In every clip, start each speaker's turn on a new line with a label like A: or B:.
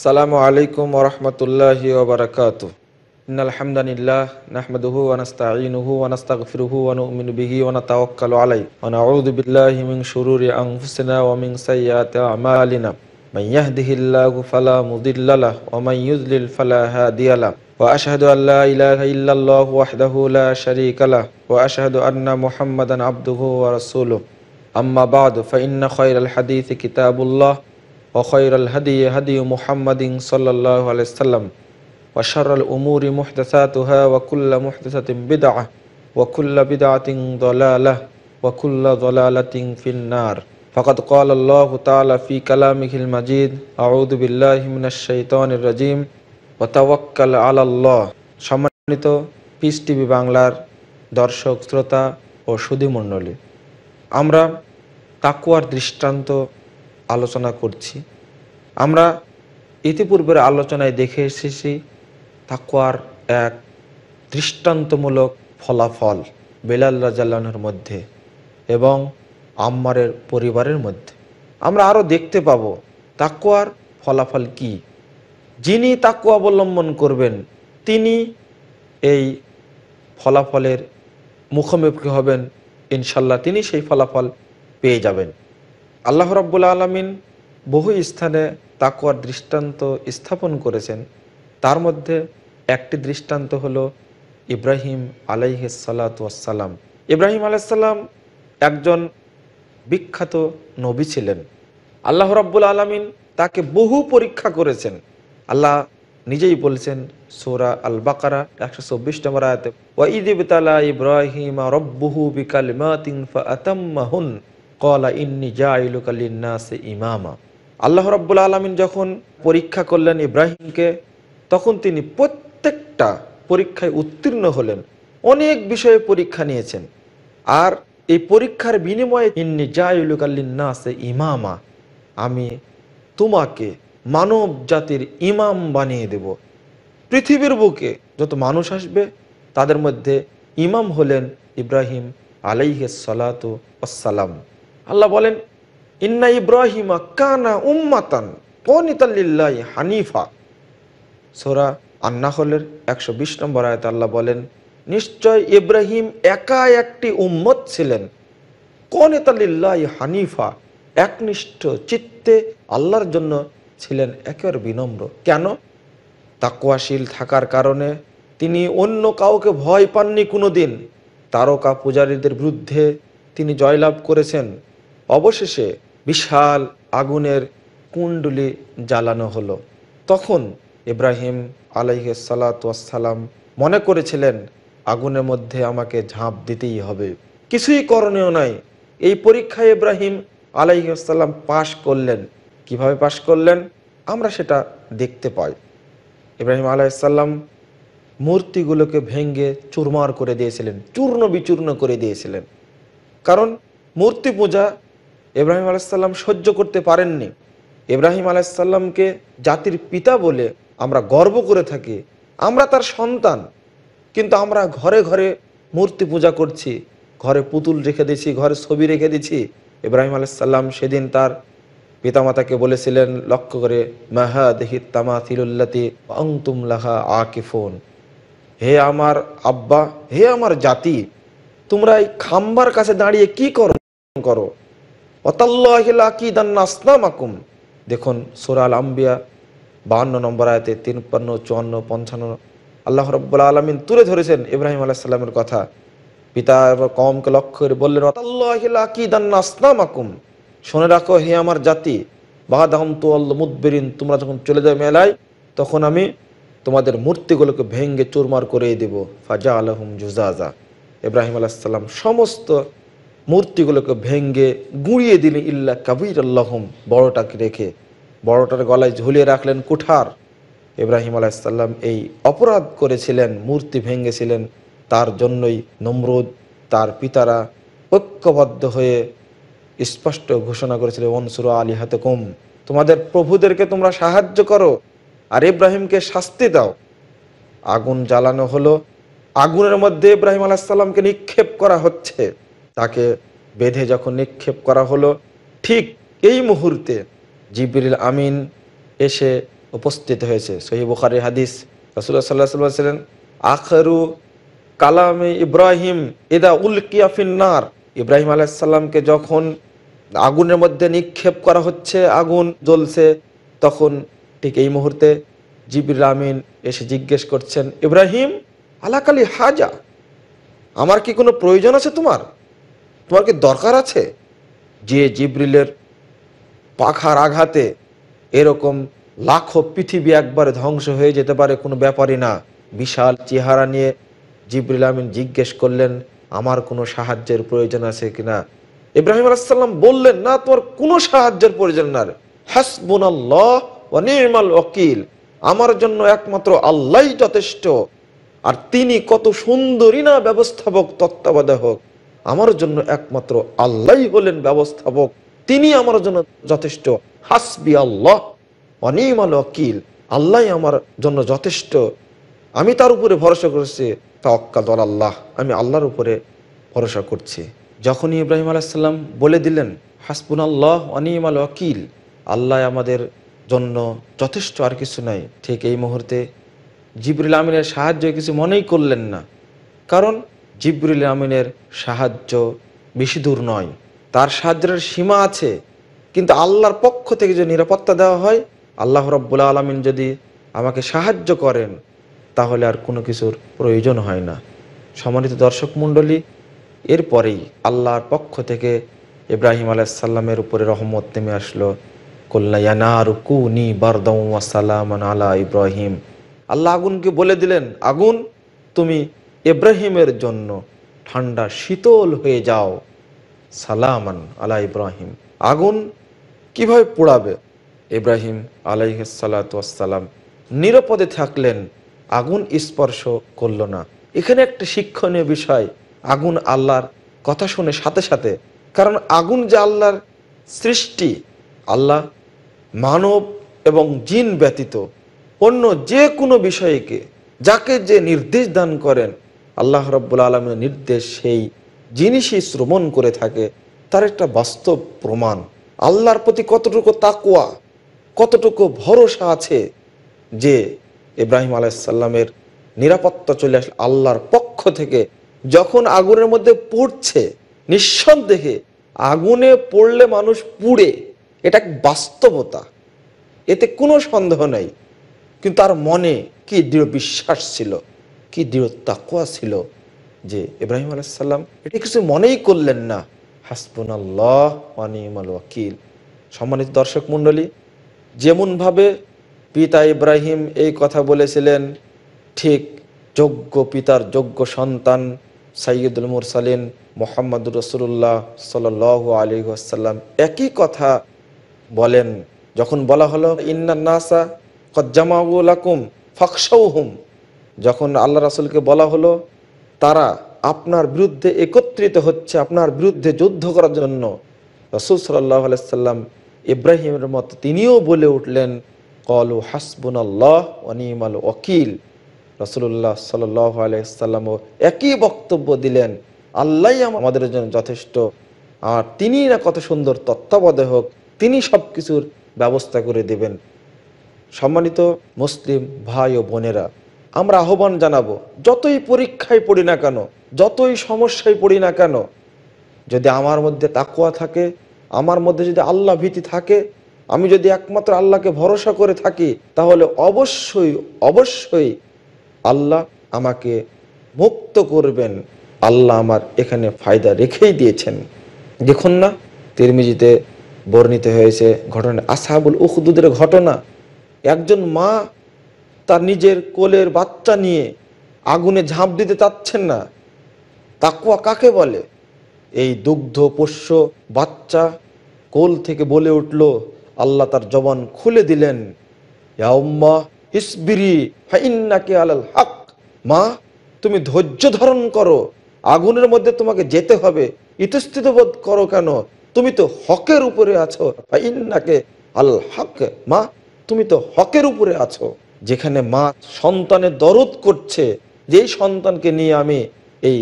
A: السلام عليكم ورحمة الله وبركاته إن الحمد لله نحمده ونستعينه ونستغفره ونؤمن به ونتوكل عليه ونعوذ بالله من شرور أنفسنا ومن سيئات أعمالنا من يهده الله فلا مضل له ومن يذلل فلا هادي له وأشهد أن لا إله إلا الله وحده لا شريك له وأشهد أن محمدا عبده ورسوله أما بعد فإن خير الحديث كتاب الله وخير الهدي هدي محمد صلى الله عليه وسلم وشر الأمور محدثاتها وكل محدثة بدعة وكل بدعة ضلالة وكل ضلالة في النار فقد قال الله تعالى في كلامه المجيد أعوذ بالله من الشيطان الرجيم وتوكل على الله সম্মানিত piece TV বাংলার দর্শক শ্রোতা ও সুধীমণ্ডলী আমরা তাকুয়ার দৃষ্টান্ত আলোচনা করছি আমরা ইতিপূর্বের আলোচনায় দেখে এসেছি তাকুয়ার এক দৃষ্টান্তমূলক ফলাফল বেলাল রাজাল্লাহর মধ্যে এবং আম্মারের পরিবারের মধ্যে আমরা আরও দেখতে পাব তাকুয়ার ফলাফল কি যিনি তাকু অবলম্বন করবেন তিনি এই ফলাফলের মুখোমুখি হবেন ইনশাল্লাহ তিনি সেই ফলাফল পেয়ে যাবেন আল্লাহ রাব্বুল আলমিন বহু স্থানে তাকুয়ার দৃষ্টান্ত স্থাপন করেছেন তার মধ্যে একটি দৃষ্টান্ত হল ইব্রাহিম আলাইহালাতাম ইব্রাহিম আলাইসাল্লাম একজন বিখ্যাত নবী ছিলেন আল্লাহ রাব্বুল আলমিন তাকে বহু পরীক্ষা করেছেন আল্লাহ নিজেই বলছেন সোরা আল বাকারা একশো চব্বিশ নম্বর আয়তে ওয়াইদিবতালা ইব্রাহিম রব্বহু বিকালিমাতিন ফা আতাম্মাহুন কলা ইন্নি জা ইমামা আল্লাহ রব্বুল আলমিন যখন পরীক্ষা করলেন ইব্রাহিমকে তখন তিনি প্রত্যেকটা পরীক্ষায় উত্তীর্ণ হলেন অনেক বিষয়ে পরীক্ষা নিয়েছেন আর এই পরীক্ষার বিনিময়ে ইন্নি জাইলুকাল্লিনাসে ইমামা আমি তোমাকে মানব জাতির ইমাম বানিয়ে দেব পৃথিবীর বুকে যত মানুষ আসবে তাদের মধ্যে ইমাম হলেন ইব্রাহিম আলাইহ সালাত আসসালাম আল্লাহ বলেন ইন্না ইব্রাহিমা কানা উম্মাতান কনিতাল্লিল্লাহ হানিফা সোরা আন্নাহলের একশো বিশ নম্বর আয়তে আল্লাহ বলেন নিশ্চয় ইব্রাহিম একা একটি উম্মত ছিলেন কনিতাল্লিল্লাহ হানিফা একনিষ্ঠ চিত্তে আল্লাহর জন্য ছিলেন একেবারে বিনম্র কেন তাকুয়াশীল থাকার কারণে তিনি অন্য কাউকে ভয় পাননি কোনো দিন তারকা পূজারীদের বিরুদ্ধে তিনি জয়লাভ করেছেন অবশেষে বিশাল আগুনের কুণ্ডুলি জ্বালানো হলো তখন ইব্রাহিম আলাইহে সালাতাম মনে করেছিলেন আগুনের মধ্যে আমাকে ঝাঁপ দিতেই হবে কিছুই করণীয় নাই এই পরীক্ষায় ইব্রাহিম আলাইসাল্লাম পাশ করলেন কিভাবে পাশ করলেন আমরা সেটা দেখতে পাই ইব্রাহিম আলাইসাল্লাম মূর্তিগুলোকে ভেঙ্গে চুরমার করে দিয়েছিলেন চূর্ণ বিচূর্ণ করে দিয়েছিলেন কারণ মূর্তি পূজা ইব্রাহিম আলাইসাল্লাম সহ্য করতে পারেননি ইব্রাহিম আলাইসাল্লামকে জাতির পিতা বলে আমরা গর্ব করে থাকি আমরা তার সন্তান কিন্তু আমরা ঘরে ঘরে মূর্তি পূজা করছি ঘরে পুতুল রেখে দিছি ঘরে ছবি রেখে দিছি ইব্রাহিম আলাইসাল্লাম সেদিন তার পিতামাতাকে বলেছিলেন লক্ষ্য করে মাহা দেহি তামাথিল্লাতি অংতুম লাহা আকিফোন হে আমার আব্বা হে আমার জাতি তোমরা এই খাম্বার কাছে দাঁড়িয়ে কি করো করো আসনামাকুম দেখুন সুরাল আম্বিয়া বাহান্ন নম্বর আয়তে তিনপান্ন চুয়ান্ন পঞ্চান্ন আল্লাহ রব্বুল আলমিন তুলে ধরেছেন ইব্রাহিম সাল্লামের কথা পিতা কমকে লক্ষ্য করে বললেন আসনামাকুম শুনে রাখো হে আমার জাতি বাহাদাহম মুদবেরিন তোমরা যখন চলে যাবে মেলায় তখন আমি তোমাদের মূর্তিগুলোকে ভেঙ্গে চুরমার করে দেব ফাজা আলহম জুজাজা ইব্রাহিম আলাহিসাল্লাম সমস্ত মূর্তিগুলোকে ভেঙ্গে গুঁড়িয়ে দিলেন ইল্লা কাবির আল্লাহম বড়টাকে রেখে বড়টার গলায় ঝুলিয়ে রাখলেন কুঠার ইব্রাহিম আলাইসাল্লাম এই অপরাধ করেছিলেন মূর্তি ভেঙ্গেছিলেন তার জন্যই নমরুদ তার পিতারা ঐক্যবদ্ধ হয়ে স্পষ্ট ঘোষণা করেছিল অনসুর আলী হাতে কুম তোমাদের প্রভুদেরকে তোমরা সাহায্য করো আর ইব্রাহিমকে শাস্তি দাও আগুন জ্বালানো হলো আগুনের মধ্যে ইব্রাহিম আলাহিসাল্লামকে নিক্ষেপ করা হচ্ছে তাকে বেঁধে যখন নিক্ষেপ করা হলো ঠিক এই মুহূর্তে জিবরিল আমিন এসে উপস্থিত হয়েছে সহি বুখারি হাদিস রসুল্লাহ সাল্লাহ সাল্লাম ছিলেন আখরু কালামে ইব্রাহিম এদা উল নার ইব্রাহিম আলাইসাল্লামকে যখন আগুনের মধ্যে নিক্ষেপ করা হচ্ছে আগুন জ্বলছে তখন ঠিক এই মুহূর্তে জিবির আমিন এসে জিজ্ঞেস করছেন ইব্রাহিম আলাকালি হাজা আমার কি কোনো প্রয়োজন আছে তোমার তোমার কি দরকার আছে যে জিব্রিলের পাখার আঘাতে এরকম লাখো পৃথিবী একবারে ধ্বংস হয়ে যেতে পারে কোনো ব্যাপারই না বিশাল চেহারা নিয়ে জিব্রিল আমিন জিজ্ঞেস করলেন আমার কোনো সাহায্যের প্রয়োজন আছে কিনা ইব্রাহিম আলাহাল্লাম বললেন না তোমার কোনো সাহায্যের প্রয়োজন না হাসবুন আল্লাহ নির্মাল ওকিল আমার জন্য একমাত্র আল্লাহ যথেষ্ট আর তিনি কত সুন্দরী না ব্যবস্থাপক তত্ত্বাবধায়ক আমার জন্য একমাত্র আল্লাহ হলেন ব্যবস্থাপক তিনি আমার জন্য যথেষ্ট হাসবি আল্লাহ অনিম আল অকিল আল্লাহ আমার জন্য যথেষ্ট আমি তার উপরে ভরসা করেছি তাওয়াক্কা দল আল্লাহ আমি আল্লাহর উপরে ভরসা করছি যখনই ইব্রাহিম আলাইসাল্লাম বলে দিলেন হাসবুন আল্লাহ অনিম আল অকিল আল্লাহ আমাদের জন্য যথেষ্ট আর কিছু নাই ঠিক এই মুহূর্তে জিবরুল আমিনের সাহায্য কিছু মনেই করলেন না কারণ জিবরুল আমিনের সাহায্য বেশি দূর নয় তার সাহায্যের সীমা আছে কিন্তু আল্লাহর পক্ষ থেকে যদি নিরাপত্তা দেওয়া হয় আল্লাহ রব্বুল আলমিন যদি আমাকে সাহায্য করেন তাহলে আর কোনো কিছুর প্রয়োজন হয় না সম্মানিত দর্শক মণ্ডলী এরপরেই আল্লাহর পক্ষ থেকে ইব্রাহিম আলাইসাল্লামের উপরে রহমত নেমে আসলো কল্লায়ানি আলা ইব্রাহিম আল্লাহ আগুনকে বলে দিলেন আগুন তুমি ইব্রাহিমের জন্য ঠান্ডা শীতল হয়ে যাও সালামান আলা ইব্রাহিম আগুন কিভাবে পোড়াবে ইব্রাহিম আলাইসালাম নিরাপদে থাকলেন আগুন স্পর্শ করল না এখানে একটা শিক্ষণীয় বিষয় আগুন আল্লাহর কথা শুনে সাথে সাথে কারণ আগুন যে আল্লাহর সৃষ্টি আল্লাহ মানব এবং জিন ব্যতীত অন্য যে কোনো বিষয়কে যাকে যে নির্দেশ দান করেন আল্লাহ রব্বুল আলমের নির্দেশ সেই জিনিসই শ্রমণ করে থাকে তার একটা বাস্তব প্রমাণ আল্লাহর প্রতি কতটুকু তাকুয়া কতটুকু ভরসা আছে যে ইব্রাহিম আলাইসাল্লামের নিরাপত্তা চলে আসলে আল্লাহর পক্ষ থেকে যখন আগুনের মধ্যে পড়ছে নিঃসন্দেহে আগুনে পড়লে মানুষ পুড়ে এটা এক বাস্তবতা এতে কোনো সন্দেহ নেই কিন্তু তার মনে কি দৃঢ় বিশ্বাস ছিল কি দৃঢ় তাকুয়া ছিল যে ইব্রাহিম আলাইসাল্লাম এটা কিছু মনেই করলেন না হাসবুনাল্লাহ ওয়ানিমাল ওয়াকিল সম্মানিত দর্শক মণ্ডলী যেমনভাবে পিতা ইব্রাহিম এই কথা বলেছিলেন ঠিক যোগ্য পিতার যোগ্য সন্তান সাইয়দুল মুরসালিন মোহাম্মদুর রসুল্লাহ সাল আলী আসাল্লাম একই কথা বলেন যখন বলা হলো ইন্নান্নাসা কজ্জামাউলাকুম ফকসৌ যখন আল্লাহ রাসুলকে বলা হলো তারা আপনার বিরুদ্ধে একত্রিত হচ্ছে আপনার বিরুদ্ধে যুদ্ধ করার জন্য রসুল সাল্লাহ আলাইসাল্লাম ইব্রাহিমের মতো তিনিও বলে উঠলেন কলু হাসবুন আল্লাহ অনিমাল ওকিল রসুল্লাহ সাল্লাহ আলাইসাল্লামও একই বক্তব্য দিলেন আল্লাহ আমাদের জন্য যথেষ্ট আর তিনি না কত সুন্দর হোক তিনি সব কিছুর ব্যবস্থা করে দেবেন সম্মানিত মুসলিম ভাই ও বোনেরা আমরা আহ্বান জানাবো যতই পরীক্ষায় পড়ি না কেন যতই সমস্যায় পড়ি না কেন যদি আমার মধ্যে তাকুয়া থাকে আমার মধ্যে যদি আল্লাহ ভীতি থাকে আমি যদি একমাত্র আল্লাহকে ভরসা করে থাকি তাহলে অবশ্যই অবশ্যই আল্লাহ আমাকে মুক্ত করবেন আল্লাহ আমার এখানে ফায়দা রেখেই দিয়েছেন দেখুন না তিরমিজিতে বর্ণিত হয়েছে ঘটনা আসাবুল উখদুদের ঘটনা একজন মা তার নিজের কোলের বাচ্চা নিয়ে আগুনে ঝাঁপ দিতে চাচ্ছেন না তাকুয়া কাকে বলে এই দুগ্ধ পোষ্য বাচ্চা কোল থেকে বলে উঠল আল্লাহ তার জবান খুলে দিলেন হক মা তুমি ধৈর্য ধারণ করো আগুনের মধ্যে তোমাকে যেতে হবে ইতস্থিত বোধ করো কেন তুমি তো হকের উপরে আছো ইন্নাকে আল হক মা তুমি তো হকের উপরে আছো যেখানে মা সন্তানে দরদ করছে যে সন্তানকে নিয়ে আমি এই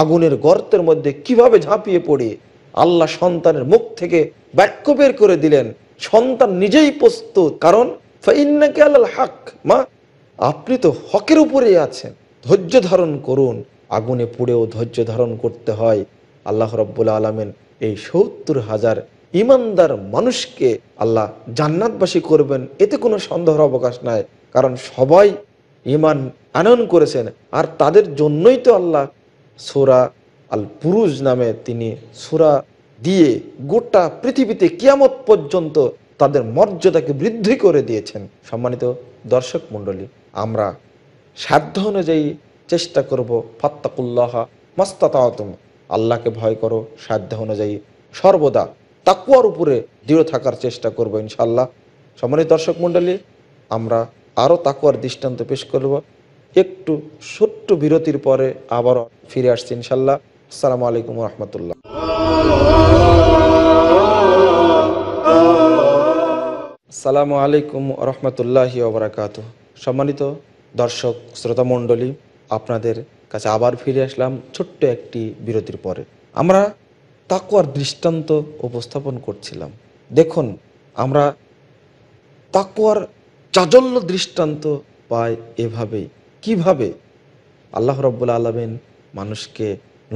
A: আগুনের গর্তের মধ্যে কিভাবে ঝাঁপিয়ে পড়ি আল্লাহ সন্তানের মুখ থেকে বাক্য বের করে দিলেন সন্তান নিজেই প্রস্তুত কারণ আল্লাহ হাক মা আপনি তো হকের উপরে আছেন ধৈর্য ধারণ করুন আগুনে পুড়েও ধৈর্য ধারণ করতে হয় আল্লাহ রব্বুল আলমেন এই সত্তর হাজার ইমানদার মানুষকে আল্লাহ জান্নাতবাসী করবেন এতে কোনো সন্দেহর অবকাশ নাই কারণ সবাই ইমান আনয়ন করেছেন আর তাদের জন্যই তো আল্লাহ সোরা আল পুরুষ নামে তিনি সোরা দিয়ে গোটা পৃথিবীতে কিয়ামত পর্যন্ত তাদের মর্যাদাকে বৃদ্ধি করে দিয়েছেন সম্মানিত দর্শক মণ্ডলী আমরা সাধ্য অনুযায়ী চেষ্টা করব ফাত্তাকুল্লাহা মাস্তাতাহতুম আল্লাহকে ভয় করো সাধ্য অনুযায়ী সর্বদা তাকুয়ার উপরে দৃঢ় থাকার চেষ্টা করব ইনশাল্লাহ সম্মানিত দর্শক মণ্ডলী আমরা আরও তাকুয়ার দৃষ্টান্ত পেশ করব একটু ছোট্ট বিরতির পরে আবারও ফিরে আসছি ইনশাল্লাহ আসসালামু আলাইকুম রহমতুল্লাহ সালামু আলাইকুম রহমতুল্লাহি ওবরাকাত সম্মানিত দর্শক শ্রোতা মণ্ডলী আপনাদের কাছে আবার ফিরে আসলাম ছোট্ট একটি বিরতির পরে আমরা তাকুয়ার দৃষ্টান্ত উপস্থাপন করছিলাম দেখুন আমরা তাকুয়ার চাজল্য দৃষ্টান্ত পায় এভাবে কিভাবে আল্লাহ রব্বুল আলমেন মানুষকে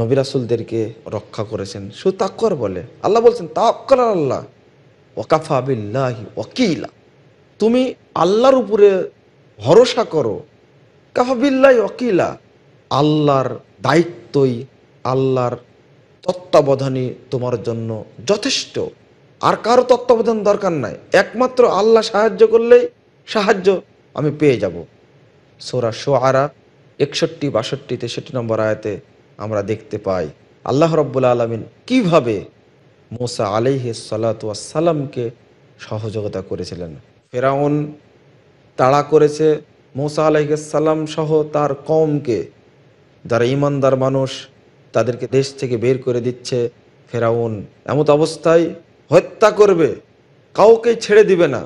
A: নবিরাসুলদেরকে রক্ষা করেছেন শুধু তাকর বলে আল্লাহ বলছেন তাকর আল্লাহ ওকাফাবিল্লাহ ওকিলা তুমি আল্লাহর উপরে ভরসা করো কাফাবিল্লাহ ওকিলা আল্লাহর দায়িত্বই আল্লাহর তত্ত্বাবধানই তোমার জন্য যথেষ্ট আর কারো তত্ত্বাবধান দরকার নাই একমাত্র আল্লাহ সাহায্য করলেই সাহায্য আমি পেয়ে যাব সোরা সোয়ারা একষট্টি বাষট্টি তেষট্টি নম্বর আয়াতে আমরা দেখতে পাই আল্লাহ রব্বুল আলমিন কিভাবে মোসা আলিহে সালাতামকে সহযোগিতা করেছিলেন ফেরাউন তাড়া করেছে মোসা সালাম সহ তার কমকে যারা ইমানদার মানুষ তাদেরকে দেশ থেকে বের করে দিচ্ছে ফেরাউন এমত অবস্থায় হত্যা করবে কাউকে ছেড়ে দিবে না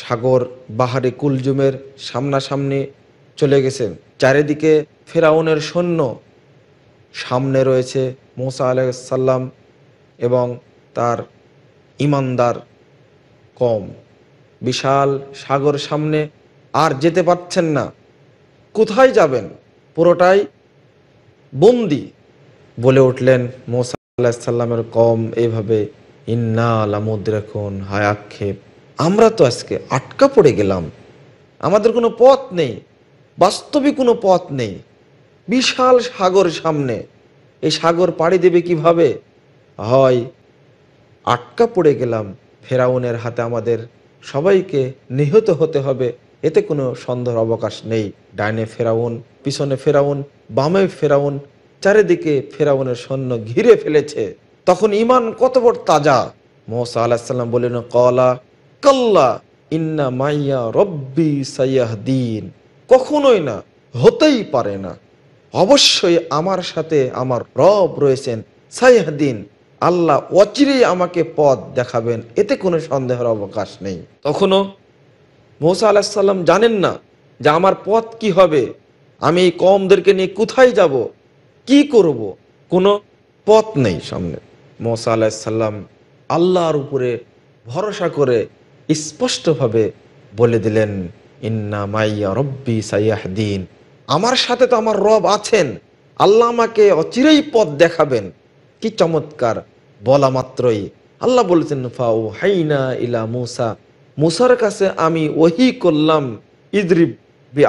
A: সাগর বাহারে কুলজুমের সামনাসামনি চলে গেছেন চারিদিকে ফেরাউনের সৈন্য সামনে রয়েছে মোসা আলাইসাল্লাম এবং তার ইমানদার কম বিশাল সাগর সামনে আর যেতে পারছেন না কোথায় যাবেন পুরোটাই বন্দি বলে উঠলেন মোসা আল্লাহ সাল্লামের কম এভাবে ইন্না আলামুদ্রাকুন হায়াক্ষেপ আমরা তো আজকে আটকা পড়ে গেলাম আমাদের কোনো পথ নেই বাস্তবে কোনো পথ নেই বিশাল সাগর সামনে এই সাগর পাড়ি দেবে কিভাবে হয় আটকা পড়ে গেলাম ফেরাউনের হাতে আমাদের সবাইকে নিহত হতে হবে এতে কোনো সন্দেহ অবকাশ নেই ডাইনে ফেরাউন পিছনে ফেরাউন বামে ফেরাউন চারিদিকে ফেরাউনের সৈন্য ঘিরে ফেলেছে তখন ইমান কত বড় তাজা মোসা আলাহিসাল্লাম বলেন কলা কাল্লা মাইয়া কখনোই না হতেই পারে না অবশ্যই আমার সাথে আমার রব রয়েছেন সাইয়াহদিন আল্লাহ অচিরেই আমাকে পথ দেখাবেন এতে কোনো সন্দেহের অবকাশ নেই তখনও মৌসা আলাহিসাল্লাম জানেন না যে আমার পথ কি হবে আমি এই কমদেরকে নিয়ে কোথায় যাব কি করব কোনো পথ নেই সামনে মৌসা আলাহিসাল্লাম আল্লাহর উপরে ভরসা করে স্পষ্টভাবে বলে দিলেন ইন্না মাইয়া রব্বি সাইয়াহদিন আমার সাথে তো আমার রব আছেন আল্লাহ আমাকে অচিরেই পথ দেখাবেন কি চমৎকার বলা মাত্রই আল্লাহ বলেছেন ফাউ হাইনা ইলা মুসা মুসার কাছে আমি ওহি করলাম ইদরিব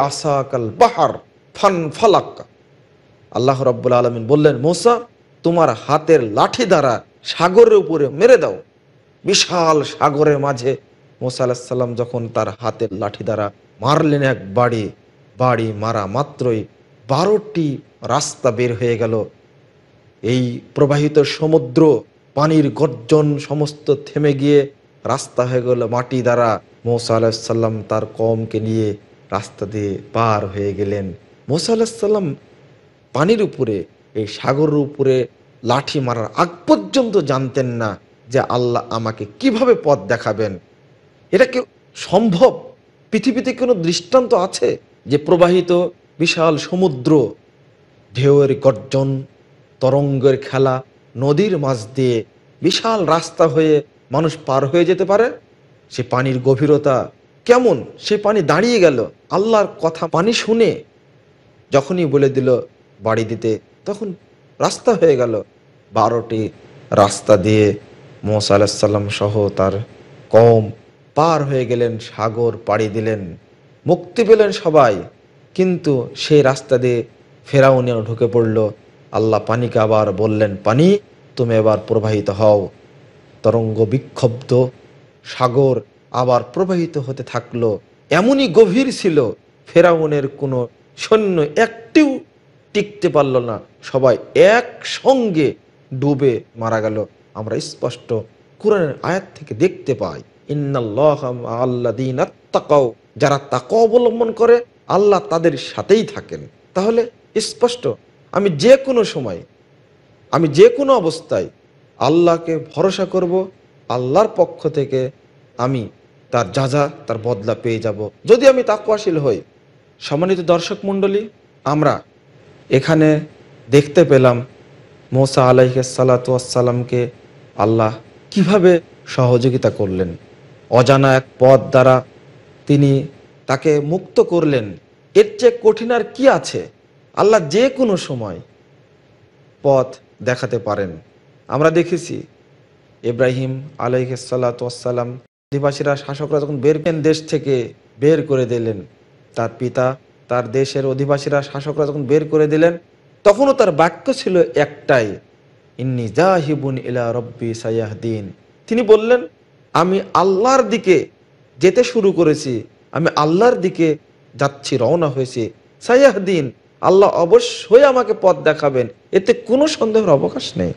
A: আসাকাল বাহার ফান ফালাক আল্লাহ রব্বুল আলমিন বললেন মুসা তোমার হাতের লাঠি দ্বারা সাগরের উপরে মেরে দাও বিশাল সাগরের মাঝে মোসা আলাহিসাল্লাম যখন তার হাতের লাঠি দ্বারা মারলেন এক বাড়ি বাড়ি মারা মাত্রই বারোটি রাস্তা বের হয়ে গেল এই প্রবাহিত সমুদ্র পানির গর্জন সমস্ত থেমে গিয়ে রাস্তা হয়ে গেল মাটি দ্বারা মোসা আলাহিসাল্লাম তার কমকে নিয়ে রাস্তা দিয়ে পার হয়ে গেলেন মৌসা আলাহিসাল্লাম পানির উপরে এই সাগরের উপরে লাঠি মারার আগ পর্যন্ত জানতেন না যে আল্লাহ আমাকে কিভাবে পথ দেখাবেন এটা কি সম্ভব পৃথিবীতে কোনো দৃষ্টান্ত আছে যে প্রবাহিত বিশাল সমুদ্র ঢেউয়ের গর্জন তরঙ্গের খেলা নদীর মাছ দিয়ে বিশাল রাস্তা হয়ে মানুষ পার হয়ে যেতে পারে সে পানির গভীরতা কেমন সে পানি দাঁড়িয়ে গেল আল্লাহর কথা পানি শুনে যখনই বলে দিল বাড়ি দিতে তখন রাস্তা হয়ে গেল বারোটি রাস্তা দিয়ে মোসা সাল্লাম সহ তার কম পার হয়ে গেলেন সাগর পাড়ি দিলেন মুক্তি পেলেন সবাই কিন্তু সেই রাস্তা দিয়ে ফেরাউনিয়াও ঢুকে পড়ল আল্লাহ পানিকে আবার বললেন পানি তুমি এবার প্রবাহিত হও তরঙ্গ বিক্ষুব্ধ সাগর আবার প্রবাহিত হতে থাকলো এমনই গভীর ছিল ফেরাউনের কোনো সৈন্য একটিও টিকতে পারল না সবাই একসঙ্গে ডুবে মারা গেল আমরা স্পষ্ট কোরআনের আয়াত থেকে দেখতে পাই যারা তাক অবলম্বন করে আল্লাহ তাদের সাথেই থাকেন তাহলে স্পষ্ট আমি যে কোনো সময় আমি যে কোনো অবস্থায় আল্লাহকে ভরসা করব আল্লাহর পক্ষ থেকে আমি তার যা যা তার বদলা পেয়ে যাব যদি আমি তাকুয়াশীল হই সম্মানিত দর্শক মণ্ডলী আমরা এখানে দেখতে পেলাম মোসা আলাইকে সালাতু আসসালামকে আল্লাহ কিভাবে সহযোগিতা করলেন অজানা এক পথ দ্বারা তিনি তাকে মুক্ত করলেন এর চেয়ে কঠিন আর কি আছে আল্লাহ যে কোনো সময় পথ দেখাতে পারেন আমরা দেখেছি ইব্রাহিম আলাইসাল্লাতাম আদিবাসীরা শাসকরা যখন বের দেশ থেকে বের করে দিলেন তার পিতা তার দেশের অধিবাসীরা শাসকরা যখন বের করে দিলেন তখনও তার বাক্য ছিল একটাই ইন্নি জাহিবুন ইলা রব্বি সায়াহদিন তিনি বললেন আমি আল্লাহর দিকে যেতে শুরু করেছি আমি আল্লাহর দিকে যাচ্ছি রওনা হয়েছি সাইয়াহদিন আল্লাহ অবশ্যই আমাকে পথ দেখাবেন এতে কোনো সন্দেহের অবকাশ নেই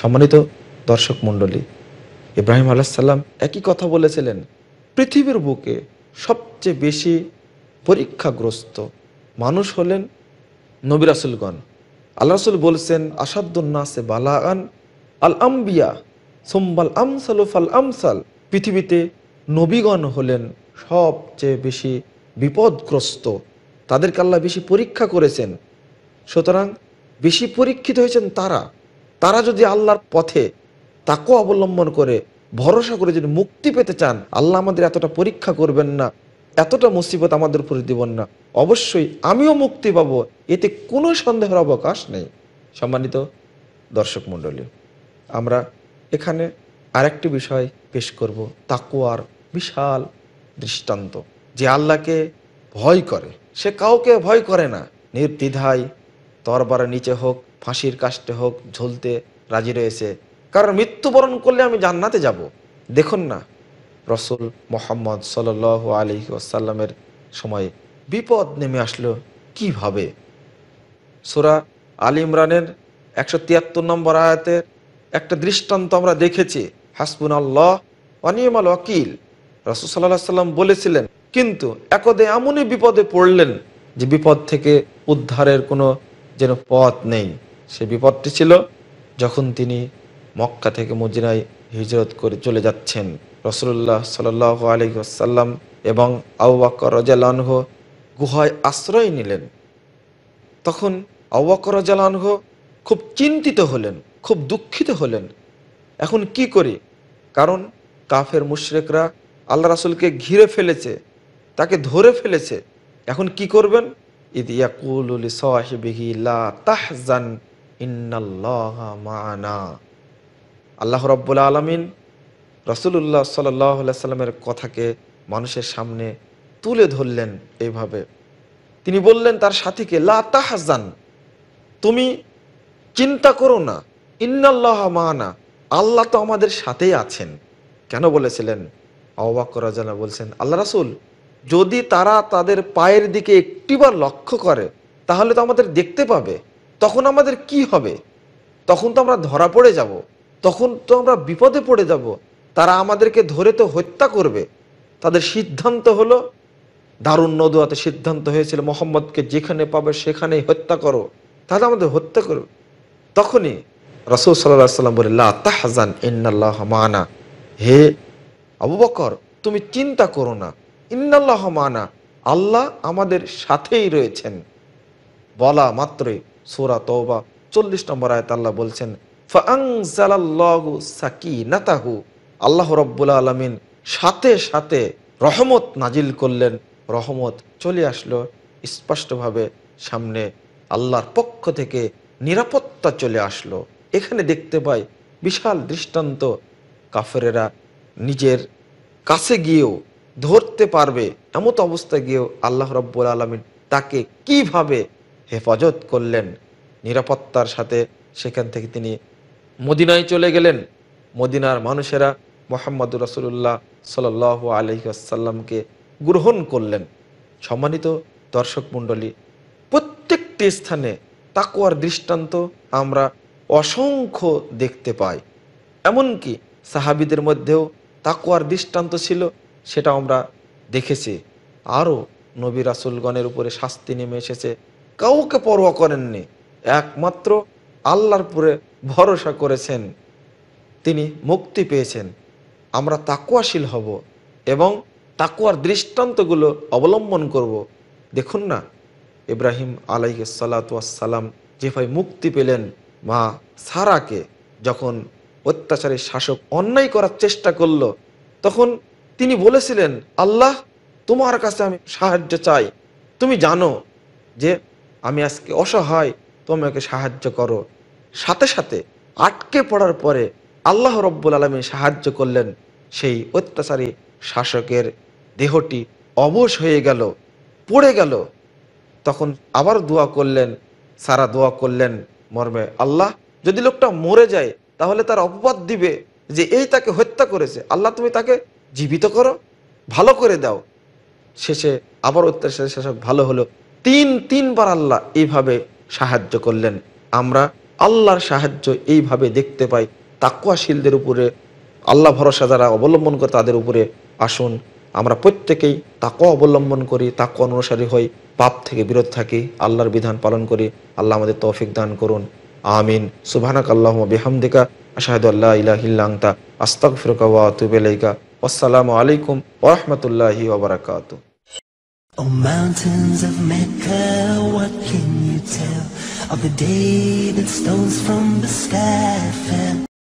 A: সম্মানিত দর্শক মণ্ডলী ইব্রাহিম আলাহাল্লাম একই কথা বলেছিলেন পৃথিবীর বুকে সবচেয়ে বেশি পরীক্ষাগ্রস্ত মানুষ হলেন নবিরাসুলগণ আল্লাহ রাসুল বলছেন বালা আন আল আম্বিয়া সোম্বাল আমসাল ফাল আমসাল পৃথিবীতে নবীগণ হলেন সবচেয়ে বেশি বিপদগ্রস্ত তাদেরকে আল্লাহ বেশি পরীক্ষা করেছেন সুতরাং বেশি পরীক্ষিত হয়েছেন তারা তারা যদি আল্লাহর পথে তাকে অবলম্বন করে ভরসা করে যদি মুক্তি পেতে চান আল্লাহ আমাদের এতটা পরীক্ষা করবেন না এতটা মুসিবত আমাদের উপরে দিবেন না অবশ্যই আমিও মুক্তি পাব এতে কোনো সন্দেহের অবকাশ নেই সম্মানিত দর্শক মণ্ডলী আমরা এখানে আরেকটি বিষয় পেশ করব তাকুয়ার বিশাল দৃষ্টান্ত যে আল্লাহকে ভয় করে সে কাউকে ভয় করে না নির্দ্বিধায় তরবার নিচে হোক ফাঁসির কাষ্টে হোক ঝুলতে রাজি রয়েছে কারণ মৃত্যুবরণ করলে আমি জান্নাতে যাব দেখুন না রসুল মোহাম্মদ সাল আলী আসাল্লামের সময় বিপদ নেমে আসলো কিভাবে সুরা আলী ইমরানের একশো তিয়াত্তর নম্বর আয়াতের একটা দৃষ্টান্ত আমরা দেখেছি হাসবুন আল্লাহ অনিয়মাল অকিল রাসুল সাল্লাহ সাল্লাম বলেছিলেন কিন্তু একদে এমনই বিপদে পড়লেন যে বিপদ থেকে উদ্ধারের কোনো যেন পথ নেই সে বিপদটি ছিল যখন তিনি মক্কা থেকে মদিনায় হিজরত করে চলে যাচ্ছেন রসুল্লাহ সাল আলহিহাসাল্লাম এবং আউবাকর রাজহ গুহায় আশ্রয় নিলেন তখন আউবাকর রাজহ খুব চিন্তিত হলেন খুব দুঃখিত হলেন এখন কি করি কারণ কাফের মুশ্রেকরা আল্লাহ রাসুলকে ঘিরে ফেলেছে তাকে ধরে ফেলেছে এখন কি করবেন ইদ ইয়াকুলি লা তাহজান ইন্নাল্লাহ মানা আল্লাহ রব্বুল আলমিন রসুল্লাহ সাল্লামের কথাকে মানুষের সামনে তুলে ধরলেন এইভাবে তিনি বললেন তার সাথীকে লা তাহজান তুমি চিন্তা করো না ইন্নাল্লাহ মানা আল্লাহ তো আমাদের সাথেই আছেন কেন বলেছিলেন অবাক করা যেন বলছেন আল্লাহ রাসুল যদি তারা তাদের পায়ের দিকে একটিবার লক্ষ্য করে তাহলে তো আমাদের দেখতে পাবে তখন আমাদের কি হবে তখন তো আমরা ধরা পড়ে যাব। তখন তো আমরা বিপদে পড়ে যাব। তারা আমাদেরকে ধরে তো হত্যা করবে তাদের সিদ্ধান্ত হলো দারুণ নদুয়াতে সিদ্ধান্ত হয়েছিল মোহাম্মদকে যেখানে পাবে সেখানেই হত্যা করো তাহলে আমাদের হত্যা করবে তখনই রসুল সাল্লাহ সাল্লাম বলে লা তাহজান ইন্নাল্লাহ মানা হে আবু বকর তুমি চিন্তা করো না ইন্নাল্লাহ মানা আল্লাহ আমাদের সাথেই রয়েছেন বলা মাত্রই সোরা তওবা চল্লিশ নম্বর আয়ত আল্লাহ বলছেন সাকিনাতাহু আল্লাহ রব্বুল আলমিন সাথে সাথে রহমত নাজিল করলেন রহমত চলে আসলো স্পষ্টভাবে সামনে আল্লাহর পক্ষ থেকে নিরাপত্তা চলে আসলো এখানে দেখতে পাই বিশাল দৃষ্টান্ত কাফেরেরা নিজের কাছে গিয়েও ধরতে পারবে এমত অবস্থায় গিয়েও আল্লাহ রব্বুল আলমী তাকে কিভাবে হেফাজত করলেন নিরাপত্তার সাথে সেখান থেকে তিনি মদিনায় চলে গেলেন মদিনার মানুষেরা মোহাম্মদুর রসুল্লাহ সাল আলহিসাল্লামকে গ্রহণ করলেন সম্মানিত দর্শক মণ্ডলী প্রত্যেকটি স্থানে তাকুয়ার দৃষ্টান্ত আমরা অসংখ্য দেখতে পাই এমনকি সাহাবিদের মধ্যেও তাকুয়ার দৃষ্টান্ত ছিল সেটা আমরা দেখেছি আরও নবী রাসুলগণের উপরে শাস্তি নেমে এসেছে কাউকে পরোয়া করেননি একমাত্র আল্লাহর পরে ভরসা করেছেন তিনি মুক্তি পেয়েছেন আমরা তাকুয়াশীল হব এবং তাকুয়ার দৃষ্টান্তগুলো অবলম্বন করব। দেখুন না ইব্রাহিম আলাইসালাতাম যেভাবে মুক্তি পেলেন মা সারাকে যখন অত্যাচারী শাসক অন্যায় করার চেষ্টা করল তখন তিনি বলেছিলেন আল্লাহ তোমার কাছে আমি সাহায্য চাই তুমি জানো যে আমি আজকে অসহায় তোমাকে সাহায্য করো সাথে সাথে আটকে পড়ার পরে আল্লাহ রব্বুল আলমী সাহায্য করলেন সেই অত্যাচারী শাসকের দেহটি অবশ হয়ে গেল পড়ে গেল তখন আবার দোয়া করলেন সারা দোয়া করলেন মর্মে আল্লাহ যদি লোকটা মরে যায় তাহলে তার অপবাদ দিবে যে এই তাকে হত্যা করেছে আল্লাহ তুমি তাকে জীবিত করো ভালো করে দাও শেষে আবার অত্যাচার শেষ ভালো হলো তিন তিনবার আল্লাহ এইভাবে সাহায্য করলেন আমরা আল্লাহর সাহায্য এইভাবে দেখতে পাই তাকুয়াশীলদের উপরে আল্লাহ ভরসা যারা অবলম্বন করে তাদের উপরে আসুন আমরা প্রত্যেকেই তাকে অবলম্বন করি তাকে অনুসারী হই পাপ থেকে বিরত থাকি আল্লাহর বিধান পালন করি আল্লাহ আমাদের তৌফিক দান করুন আমিন সুবাহানাক আল্লাহ বেহামদিকা আশাহদুল্লাহ ইহিল্লাংতা আস্তাক ফিরকাওয়া তুবেলাইকা আসসালামু আলাইকুম ওরহমতুল্লাহি ওবরাকাত Oh mountains of Mecca, what can you tell of the day that stones from the sky fell?